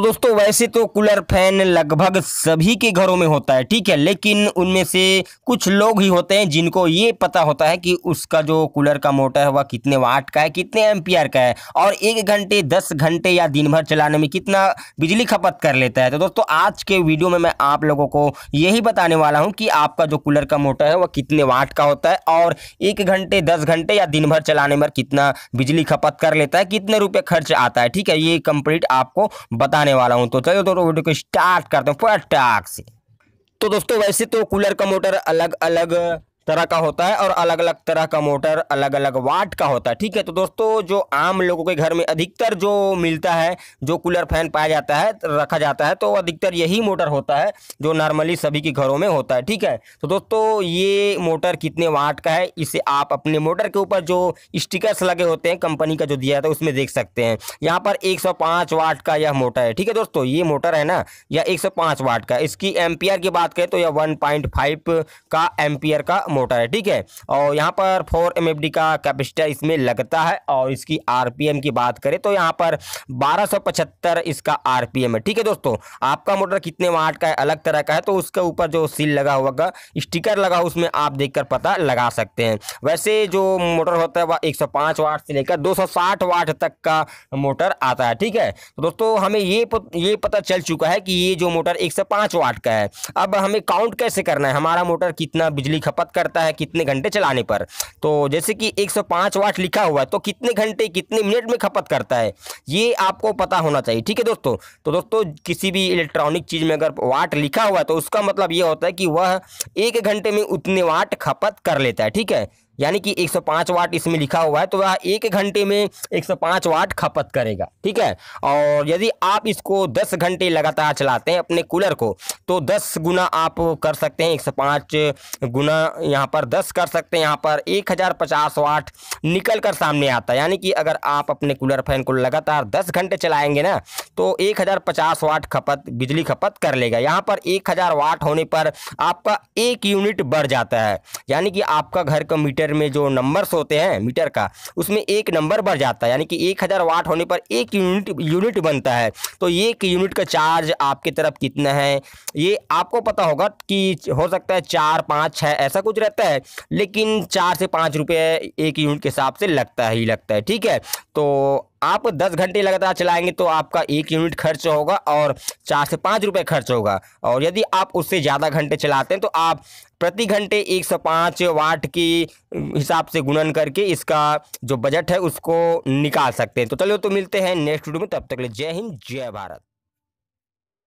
तो दोस्तों वैसे तो कूलर फैन लगभग सभी के घरों में होता है ठीक है लेकिन उनमें से कुछ लोग ही होते हैं जिनको ये पता होता है कि उसका जो कूलर का मोटर है वह कितने वाट का है कितने एम्पियर का है और एक घंटे दस घंटे या दिन भर चलाने में कितना बिजली खपत कर लेता है तो दोस्तों आज के वीडियो में मैं आप लोगों को यही बताने वाला हूँ कि आपका जो कूलर का मोटर है वह कितने वाट का होता है और एक घंटे दस घंटे या दिन भर चलाने में कितना बिजली खपत कर लेता है कितने रुपये खर्च आता है ठीक है ये कंप्लीट आपको बताने बताने वाला हूँ तो चलो दोस्तों वीडियो को स्टार्ट करते हैं फटाक से तो दोस्तों वैसे तो कूलर का मोटर अलग अलग तरह का होता है और अलग अलग तरह का मोटर अलग अलग वाट का होता है ठीक है तो दोस्तों जो आम लोगों के घर में अधिकतर जो मिलता है जो कूलर फैन पाया जाता है रखा जाता है तो अधिकतर यही मोटर होता है जो नॉर्मली सभी के घरों में होता है ठीक है तो दोस्तों ये मोटर कितने वाट का है इसे आप अपने मोटर के ऊपर जो स्टिकर्स लगे होते हैं कंपनी का जो दिया जाता है उसमें देख सकते हैं यहाँ पर एक वाट का यह मोटर है ठीक है दोस्तों ये मोटर है ना यह एक वाट का इसकी एम्पियर की बात करें तो यह वन का एम्पियर का मोटर है ठीक है और यहाँ पर फोर एम का कैपेसिटर इसमें लगता है और इसकी आर की बात करें तो यहाँ पर बारह इसका आर है ठीक है दोस्तों आपका मोटर कितने वाट का है अलग तरह का है तो उसके ऊपर जो सील लगा होगा स्टिकर लगा उसमें आप देख पता लगा सकते हैं वैसे जो मोटर होता है वह एक वाट से लेकर दो वाट तक का मोटर आता है ठीक है तो दोस्तों हमें ये पत, ये पता चल चुका है कि ये जो मोटर 105 वाट का है अब हमें काउंट कैसे करना है हमारा मोटर कितना बिजली खपत कर करता है कितने घंटे चलाने पर तो जैसे कि 105 वाट लिखा हुआ है तो कितने घंटे कितने मिनट में खपत करता है ये आपको पता होना चाहिए ठीक है दोस्तों तो दोस्तों किसी भी इलेक्ट्रॉनिक चीज़ में अगर वाट लिखा हुआ है तो उसका मतलब ये होता है कि वह एक घंटे में उतने वाट खपत कर लेता है ठीक है यानी कि 105 वाट इसमें लिखा हुआ है तो वह एक घंटे में 105 वाट खपत करेगा ठीक है और यदि आप इसको 10 घंटे लगातार चलाते हैं अपने कूलर को तो 10 गुना आप कर सकते हैं 105 गुना यहाँ पर 10 कर सकते हैं यहाँ पर 1050 वाट निकल कर सामने आता है यानी कि अगर आप अपने कूलर फैन को लगातार दस घंटे चलाएंगे ना तो एक वाट खपत बिजली खपत कर लेगा यहाँ पर एक वाट होने पर आपका एक यूनिट बढ़ जाता है यानी कि आपका घर का मीटर मीटर में जो नंबर्स होते हैं मीटर का उसमें एक नंबर बढ़ जाता है यानी कि एक हज़ार वाट होने पर एक यूनिट यूनिट बनता है तो एक यूनिट का चार्ज आपकी तरफ कितना है ये आपको पता होगा कि हो सकता है चार पाँच छः ऐसा कुछ रहता है लेकिन चार से पाँच रुपये एक यूनिट के हिसाब से लगता ही लगता है ठीक है तो आप 10 घंटे लगातार चलाएंगे तो आपका एक यूनिट खर्च होगा और चार से पाँच रुपये खर्च होगा और यदि आप उससे ज़्यादा घंटे चलाते हैं तो आप प्रति घंटे एक सौ पाँच वाट की हिसाब से गुणन करके इसका जो बजट है उसको निकाल सकते हैं तो चलो तो मिलते हैं नेक्स्ट वीडियो में तब तक ले जय हिंद जय भारत